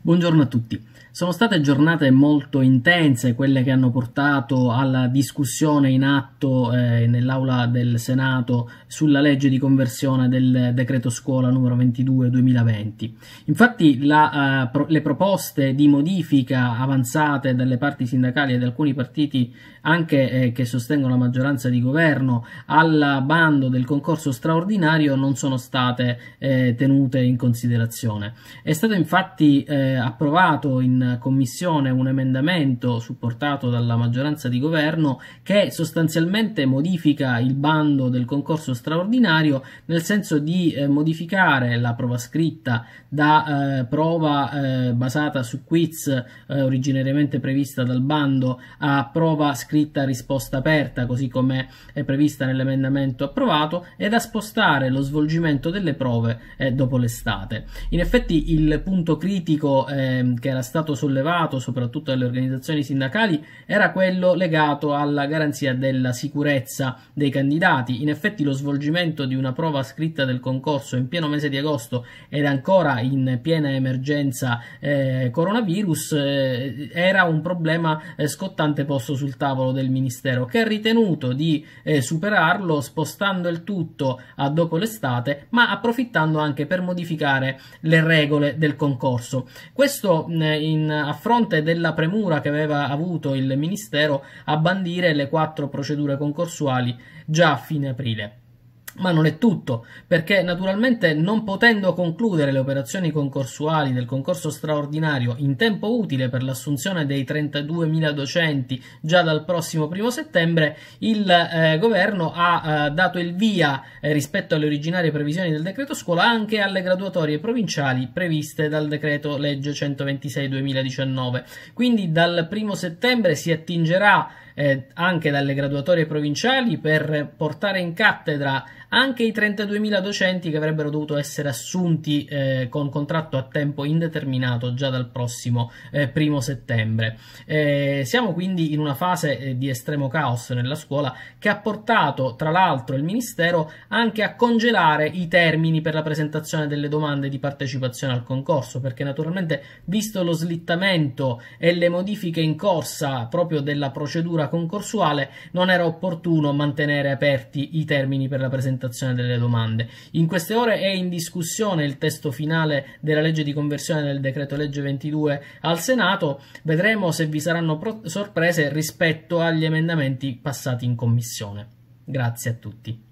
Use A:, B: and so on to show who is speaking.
A: Buongiorno a tutti. Sono state giornate molto intense quelle che hanno portato alla discussione in atto eh, nell'aula del Senato sulla legge di conversione del decreto scuola numero 22 2020. Infatti la, eh, pro le proposte di modifica avanzate dalle parti sindacali e da alcuni partiti anche eh, che sostengono la maggioranza di governo al bando del concorso straordinario non sono state eh, tenute in considerazione. È stato infatti eh, approvato in commissione un emendamento supportato dalla maggioranza di governo che sostanzialmente modifica il bando del concorso straordinario nel senso di eh, modificare la prova scritta da eh, prova eh, basata su quiz originariamente prevista dal bando a prova scritta risposta aperta così come è prevista nell'emendamento approvato e da spostare lo svolgimento delle prove dopo l'estate. In effetti il punto critico ehm, che era stato sollevato soprattutto dalle organizzazioni sindacali era quello legato alla garanzia della sicurezza dei candidati. In effetti lo svolgimento di una prova scritta del concorso in pieno mese di agosto ed ancora in piena emergenza eh, coronavirus eh, era un problema eh, scottante posto sul tavolo del Ministero che ha ritenuto di eh, superarlo spostando il tutto a dopo l'estate ma approfittando anche per modificare le regole del concorso. Questo in, a fronte della premura che aveva avuto il Ministero a bandire le quattro procedure concorsuali già a fine aprile. Ma non è tutto, perché naturalmente non potendo concludere le operazioni concorsuali del concorso straordinario in tempo utile per l'assunzione dei 32.000 docenti già dal prossimo primo settembre, il eh, governo ha eh, dato il via eh, rispetto alle originarie previsioni del decreto scuola anche alle graduatorie provinciali previste dal decreto legge 126-2019. Quindi dal primo settembre si attingerà eh, anche dalle graduatorie provinciali per portare in cattedra anche i 32.000 docenti che avrebbero dovuto essere assunti eh, con contratto a tempo indeterminato già dal prossimo eh, primo settembre. Eh, siamo quindi in una fase eh, di estremo caos nella scuola che ha portato tra l'altro il Ministero anche a congelare i termini per la presentazione delle domande di partecipazione al concorso perché naturalmente visto lo slittamento e le modifiche in corsa proprio della procedura concorsuale non era opportuno mantenere aperti i termini per la presentazione presentazione delle domande. In queste ore è in discussione il testo finale della legge di conversione del decreto legge 22 al Senato, vedremo se vi saranno sorprese rispetto agli emendamenti passati in commissione. Grazie a tutti.